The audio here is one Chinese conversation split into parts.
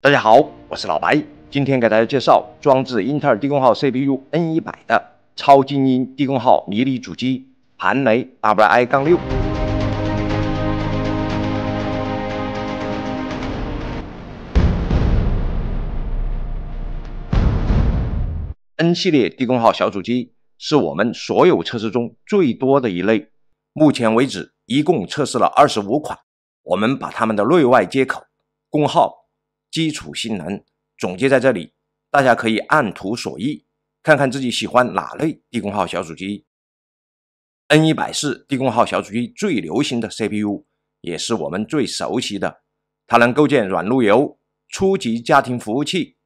大家好，我是老白，今天给大家介绍装置英特尔低功耗 CPU N 一百的超精英低功耗迷你主机盘雷 W I 杠六。N 系列低功耗小主机是我们所有测试中最多的一类，目前为止一共测试了二十五款，我们把它们的内外接口功耗。基础性能总结在这里，大家可以按图索骥，看看自己喜欢哪类低功耗小主机。N 一百是低功耗小主机最流行的 CPU，也是我们最熟悉的，它能构建软路由、初级家庭服务器，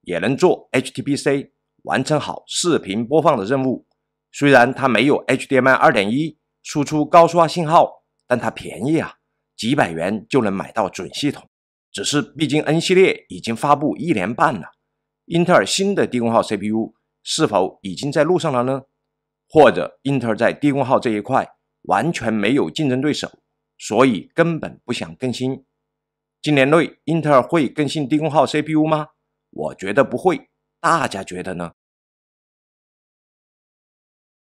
也能做 H T P C，完成好视频播放的任务。虽然它没有 H D M I 二点一输出高刷信号，但它便宜啊，几百元就能买到准系统。只是，毕竟 N 系列已经发布一年半了，英特尔新的低功耗 CPU 是否已经在路上了呢？或者英特尔在低功耗这一块完全没有竞争对手，所以根本不想更新？今年内英特尔会更新低功耗 CPU 吗？我觉得不会，大家觉得呢？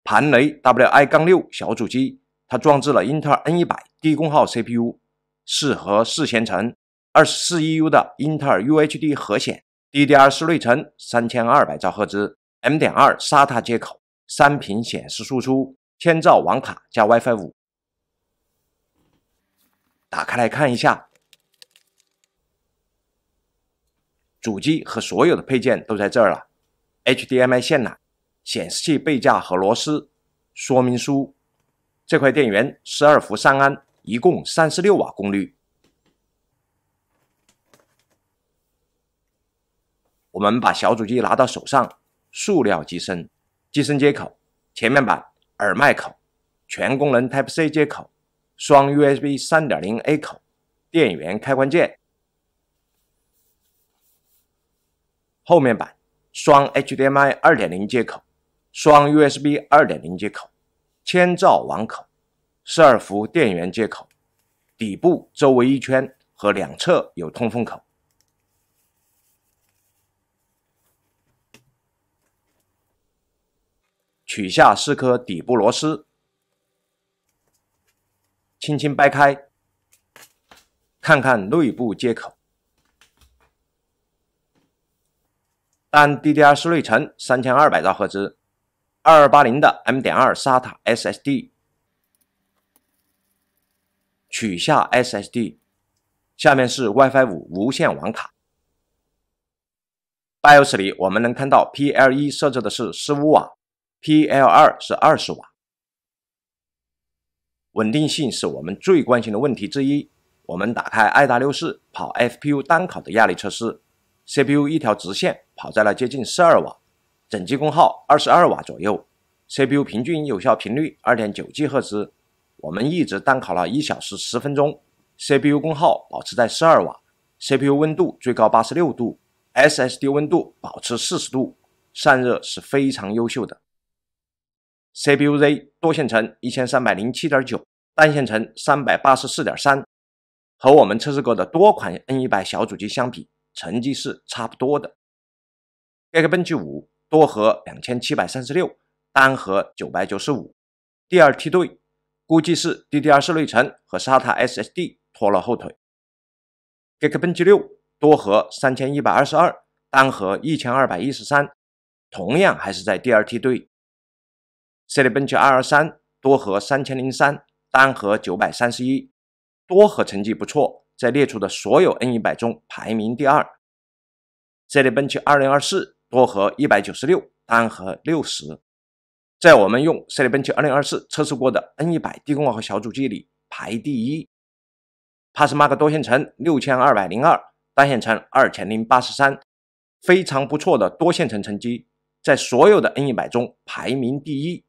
盘雷 WI 杠六小主机，它装置了英特尔 N 一百低功耗 CPU，适合四线程。二十四 EU 的英特尔 UHD 核显，DDR 四内存，三千二百兆赫兹，M 点二 SATA 接口，三屏显示输出，千兆网卡加 WiFi 五。打开来看一下，主机和所有的配件都在这儿了。HDMI 线缆，显示器背架和螺丝，说明书。这块电源十二伏三安，一共三十六瓦功率。我们把小主机拿到手上，塑料机身，机身接口，前面板耳麦口，全功能 Type-C 接口，双 USB 三点零 A 口，电源开关键，后面板双 HDMI 二点零接口，双 USB 二点零接口，千兆网口，十二伏电源接口，底部周围一圈和两侧有通风口。取下四颗底部螺丝，轻轻掰开，看看内部接口。但 DDR 四内存三千二百兆赫兹，二二八零的 M 点二 SATA SSD。取下 SSD，下面是 WiFi 五无线网卡。BIOS 里我们能看到 PLE 设置的是十五瓦。PL 二是二十瓦，稳定性是我们最关心的问题之一。我们打开爱达六四跑 FPU 单考的压力测试，CPU 一条直线跑在了接近十二瓦，整机功耗二十二瓦左右。CPU 平均有效频率二点九 G 赫兹。我们一直单考了一小时十分钟，CPU 功耗保持在十二瓦，CPU 温度最高八十六度，SSD 温度保持四十度，散热是非常优秀的。c b u z 多线程一千三百零七点九，单线程三百八十四点三，和我们测试过的多款 N 一百小主机相比，成绩是差不多的。Geekbench 五多核两千七百三十六，单核九百九十五，第二梯队，估计是 DDR 四内存和沙塔 SSD 拖了后腿。Geekbench 六多核三千一百二十二，单核一千二百一十三，同样还是在第二梯队。Cinebench 二二三多核三千零三，单核九百三十一，多核成绩不错，在列出的所有 N 一百中排名第二。Cinebench 二零二四多核一百九十六，单核六十，在我们用 Cinebench 二零二四测试过的 N 一百低功耗小主机里排第一。Passmark 多线程六千二百零二，单线程二千零八十三，非常不错的多线程成绩，在所有的 N 一百中排名第一。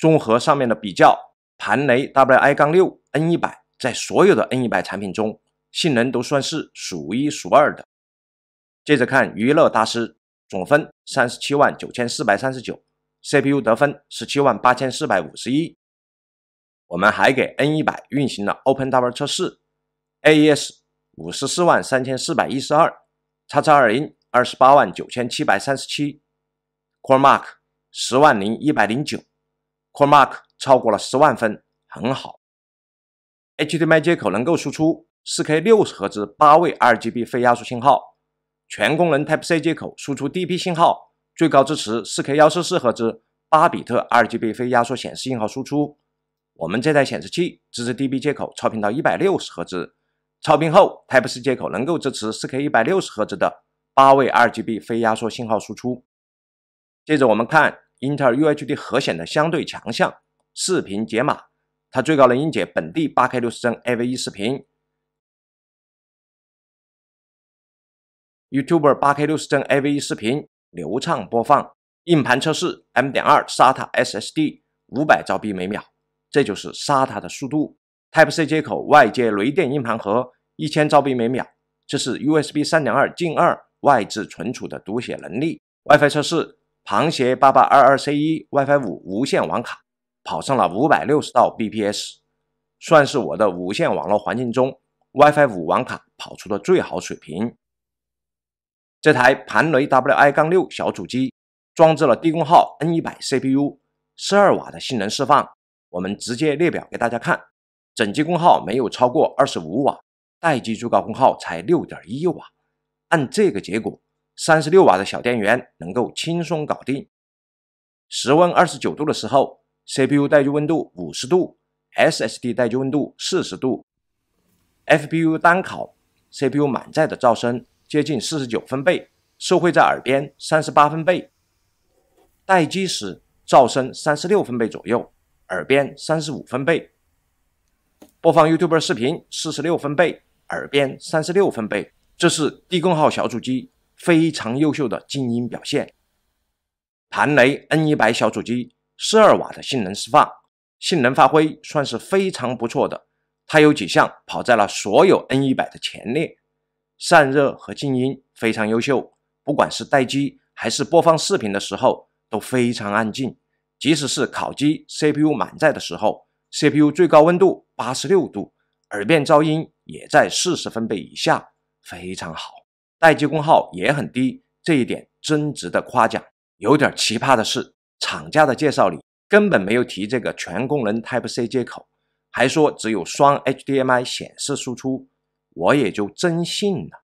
综合上面的比较，盘雷 W I 杠六 N 一百在所有的 N 一百产品中，性能都算是数一数二的。接着看娱乐大师总分三十七万九千四百三十九，C P U 得分十七万八千四百五十一。我们还给 N 一百运行了 OpenW 测试，A E S 五十四万三千四百一十二，叉叉二零二十八万九千七百三十七，Core Mark 十万零一百零九。CoreMark 超过了十万分，很好。HDMI 接口能够输出 4K 六十赫兹八位 RGB 非压缩信号，全功能 Type-C 接口输出 DP 信号，最高支持 4K 幺四四赫兹8比特 RGB 非压缩显示信号输出。我们这台显示器支持 DP 接口超频到一百六十赫兹，超频后 Type-C 接口能够支持 4K 一百六十赫兹的八位 RGB 非压缩信号输出。接着我们看。英特尔 UHD 核显的相对强项，视频解码，它最高能音解本地 8K60 帧 AV1 视频，YouTuber 8K60 帧 AV1 视频流畅播放。硬盘测试，M.2 SATA SSD 500兆 B 每秒，这就是 SATA 的速度。Type C 接口外接雷电硬盘盒，1000兆 B 每秒，这是 USB 3.2进2外置存储的读写能力。WiFi 测试。航协八八二二 C 一 WiFi 五无线网卡跑上了五百六十兆 bps，算是我的无线网络环境中 WiFi 五网卡跑出的最好水平。这台盘雷 WI 杠六小主机，装置了低功耗 N 一百 CPU，十二瓦的性能释放。我们直接列表给大家看，整机功耗没有超过二十五瓦，待机最高功耗才六点一瓦。按这个结果。三十六瓦的小电源能够轻松搞定。室温二十九度的时候，CPU 待机温度五十度，SSD 待机温度四十度。FPU 单烤，CPU 满载的噪声接近四十九分贝，受惠在耳边三十八分贝。待机时噪声三十六分贝左右，耳边三十五分贝。播放 YouTube 视频四十六分贝，耳边三十六分贝。这是低功耗小主机。非常优秀的静音表现，盘雷 N 一百小主机十二瓦的性能释放，性能发挥算是非常不错的。它有几项跑在了所有 N 一百的前列，散热和静音非常优秀，不管是待机还是播放视频的时候都非常安静。即使是烤机 CPU 满载的时候，CPU 最高温度八十六度，耳边噪音也在四十分贝以下，非常好。待机功耗也很低，这一点真值得夸奖。有点奇葩的是，厂家的介绍里根本没有提这个全功能 Type C 接口，还说只有双 HDMI 显示输出，我也就真信了。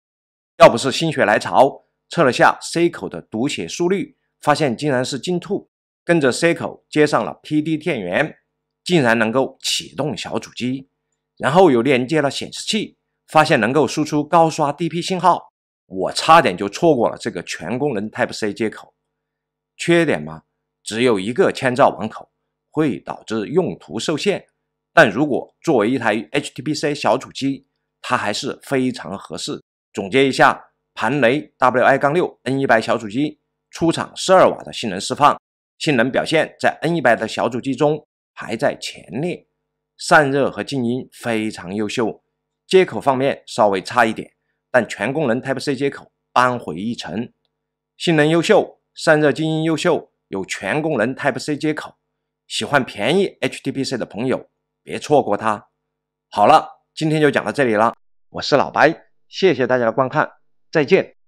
要不是心血来潮测了下 C 口的读写速率，发现竟然是金兔，跟着 C 口接上了 PD 电源，竟然能够启动小主机，然后又连接了显示器，发现能够输出高刷 DP 信号。我差点就错过了这个全功能 Type C 接口。缺点吗？只有一个千兆网口，会导致用途受限。但如果作为一台 HTPC 小主机，它还是非常合适。总结一下，盘雷 WI-6N100 小主机出厂十二瓦的性能释放，性能表现在 N100 的小主机中排在前列，散热和静音非常优秀，接口方面稍微差一点。但全功能 Type C 接口扳回一城，性能优秀，散热精英优秀，有全功能 Type C 接口，喜欢便宜 HTPC 的朋友别错过它。好了，今天就讲到这里了，我是老白，谢谢大家的观看，再见。